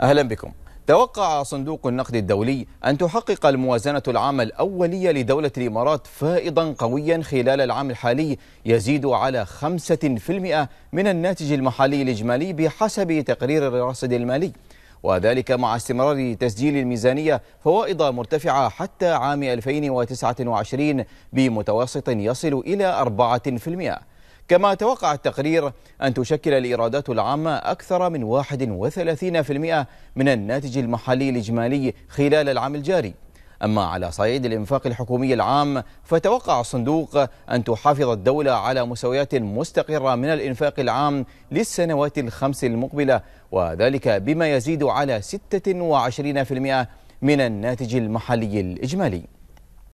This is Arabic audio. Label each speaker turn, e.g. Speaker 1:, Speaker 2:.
Speaker 1: أهلا بكم توقع صندوق النقد الدولي أن تحقق الموازنة العامة الأولية لدولة الإمارات فائضا قويا خلال العام الحالي يزيد على 5% من الناتج المحلي الإجمالي بحسب تقرير الراصد المالي وذلك مع استمرار تسجيل الميزانية فوائض مرتفعة حتى عام 2029 بمتوسط يصل إلى 4% كما توقع التقرير أن تشكل الإيرادات العامة أكثر من 31% من الناتج المحلي الإجمالي خلال العام الجاري أما على صعيد الإنفاق الحكومي العام فتوقع الصندوق أن تحافظ الدولة على مستويات مستقرة من الإنفاق العام للسنوات الخمس المقبلة وذلك بما يزيد على 26% من الناتج المحلي الإجمالي